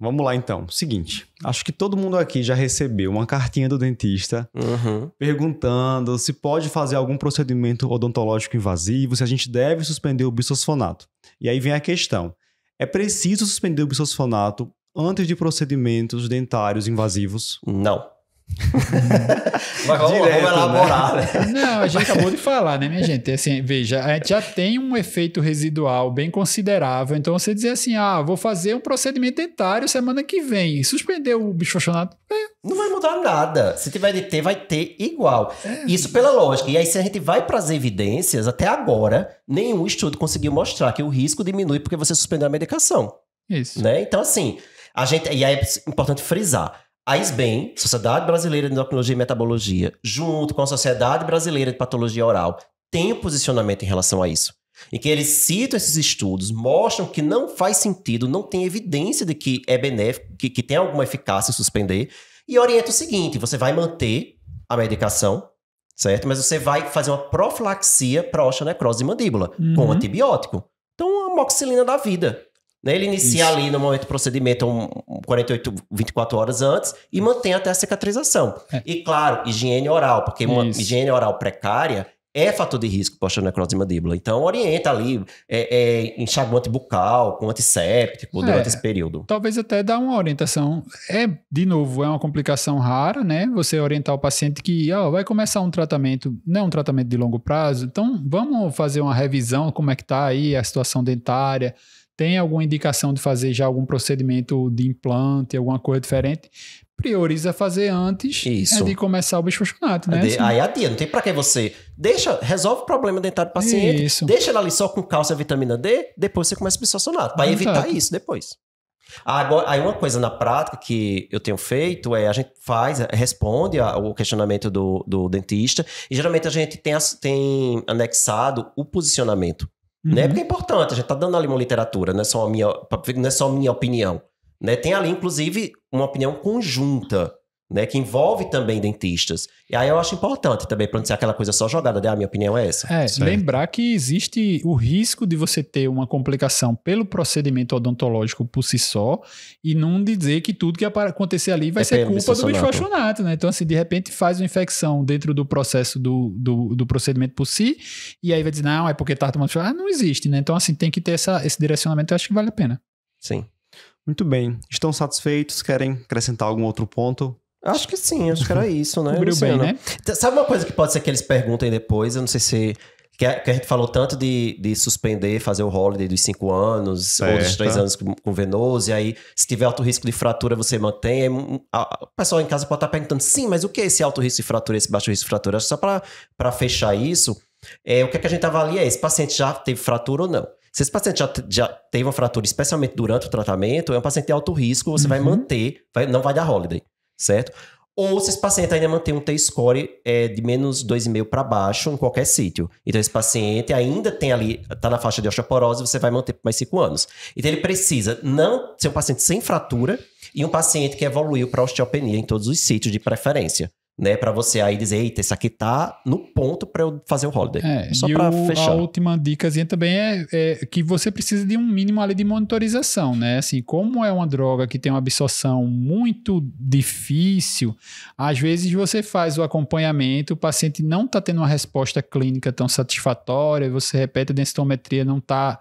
Vamos lá então. Seguinte, acho que todo mundo aqui já recebeu uma cartinha do dentista uhum. perguntando se pode fazer algum procedimento odontológico invasivo, se a gente deve suspender o bisfosfonato. E aí vem a questão: é preciso suspender o bisfosfonato antes de procedimentos dentários invasivos? Não. Mas vamos, Direto, vamos elaborar, né? né? Não, a gente acabou de falar, né, minha gente? Assim, veja, a gente já tem um efeito residual bem considerável. Então, você dizer assim, ah, vou fazer um procedimento dentário semana que vem e suspender o bicho é. não vai mudar nada. Se tiver de ter, vai ter igual. É. Isso pela lógica. E aí, se a gente vai para as evidências, até agora, nenhum estudo conseguiu mostrar que o risco diminui porque você suspendeu a medicação. Isso. Né? Então, assim, a gente. E aí é importante frisar a ISBEM, Sociedade Brasileira de Endocrinologia e Metabologia, junto com a Sociedade Brasileira de Patologia Oral, tem um posicionamento em relação a isso. Em que eles citam esses estudos, mostram que não faz sentido, não tem evidência de que é benéfico, que, que tem alguma eficácia em suspender, e orienta o seguinte: você vai manter a medicação, certo? Mas você vai fazer uma profilaxia para osteonecrose de mandíbula uhum. com antibiótico. Então, a moxilina da vida. Né? Ele inicia Isso. ali no momento do procedimento um, 48, 24 horas antes e mantém até a cicatrização. É. E claro, higiene oral, porque Isso. higiene oral precária é fator de risco pós-necrose e mandíbula. Então, orienta ali é, é, enxaguante bucal, com antisséptico é, durante esse período. Talvez até dar uma orientação. É, de novo, é uma complicação rara, né? Você orientar o paciente que oh, vai começar um tratamento, não é um tratamento de longo prazo, então vamos fazer uma revisão, como é que está aí a situação dentária, tem alguma indicação de fazer já algum procedimento de implante, alguma coisa diferente, prioriza fazer antes Isso. de começar o bisphosphonato, né? É de, assim, aí adia, não tem para que você. Deixa, resolve o problema dentário do paciente, isso. deixa ele ali só com cálcio e vitamina D, depois você começa o bisphosphonato, para evitar isso depois. Agora, aí uma coisa na prática que eu tenho feito é a gente faz, responde ao questionamento do, do dentista e geralmente a gente tem, tem anexado o posicionamento né? Uhum. Né? Porque é importante, a gente está dando ali uma literatura, não é só a minha, não é só minha opinião. Né? Tem ali, inclusive, uma opinião conjunta né, que envolve também dentistas. E aí eu acho importante também, para não ser aquela coisa só jogada, né? a minha opinião é essa. É, certo. lembrar que existe o risco de você ter uma complicação pelo procedimento odontológico por si só, e não dizer que tudo que acontecer ali vai é ser culpa do bifacionato, né? Então, assim, de repente faz uma infecção dentro do processo do, do, do, procedimento por si, e aí vai dizer, não, é porque tá tomando... Ah, não existe, né? Então, assim, tem que ter essa, esse direcionamento, eu acho que vale a pena. Sim. Muito bem. Estão satisfeitos? Querem acrescentar algum outro ponto? Acho que sim, acho que era isso, né? Cobriu bem, né? Sabe uma coisa que pode ser que eles perguntem depois? Eu não sei se. Que a, é, que a gente falou tanto de, de suspender, fazer o holiday dos cinco anos, certo. ou dos três anos com, com venoso, e aí, se tiver alto risco de fratura, você mantém. Aí, hum, a, o pessoal em casa pode estar perguntando, sim, mas o que é esse alto risco de fratura, esse baixo risco de fratura? só para fechar isso, é, o que, é que a gente avalia é: esse paciente já teve fratura ou não? Se esse paciente já, já teve uma fratura, especialmente durante o tratamento, é um paciente de alto risco, você uhum. vai manter, vai, não vai dar holiday certo? Ou se esse paciente ainda mantém um T-score é, de menos 2,5 para baixo em qualquer sítio. Então, esse paciente ainda tem ali, está na faixa de osteoporose, você vai manter por mais 5 anos. Então, ele precisa não ser um paciente sem fratura e um paciente que evoluiu para osteopenia em todos os sítios de preferência né, para você aí dizer, eita, isso aqui tá no ponto para eu fazer o holiday. É, só para fechar. A última dicasinha também é, é, que você precisa de um mínimo ali de monitorização, né? Assim, como é uma droga que tem uma absorção muito difícil, às vezes você faz o acompanhamento, o paciente não tá tendo uma resposta clínica tão satisfatória, você repete a densitometria não tá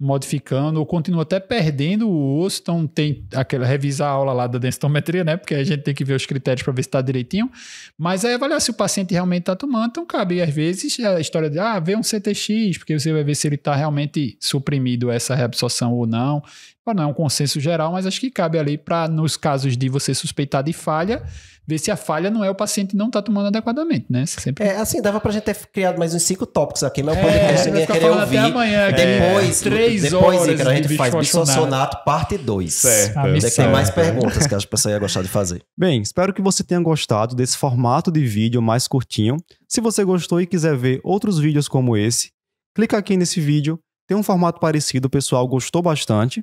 modificando ou continua até perdendo o osso, então tem aquela revisar a aula lá da densitometria, né? Porque a gente tem que ver os critérios para ver se está direitinho, mas aí avaliar se o paciente realmente está tomando, então cabe às vezes a história de ah, vê um CTX, porque você vai ver se ele está realmente suprimido essa reabsorção ou não. Não é um consenso geral, mas acho que cabe ali para nos casos de você suspeitar de falha, ver se a falha não é o paciente não estar tá tomando adequadamente, né? Sempre... É, assim, dava pra gente ter criado mais uns cinco tópicos aqui, mas o é, podcast é, ninguém ia querer ouvir. Amanhã, depois, é, três depois, horas a gente faz Bissossonato parte 2. Certo. É tem mais perguntas que a pessoa ia gostar de fazer. Bem, espero que você tenha gostado desse formato de vídeo mais curtinho. Se você gostou e quiser ver outros vídeos como esse, clica aqui nesse vídeo. Tem um formato parecido, o pessoal gostou bastante.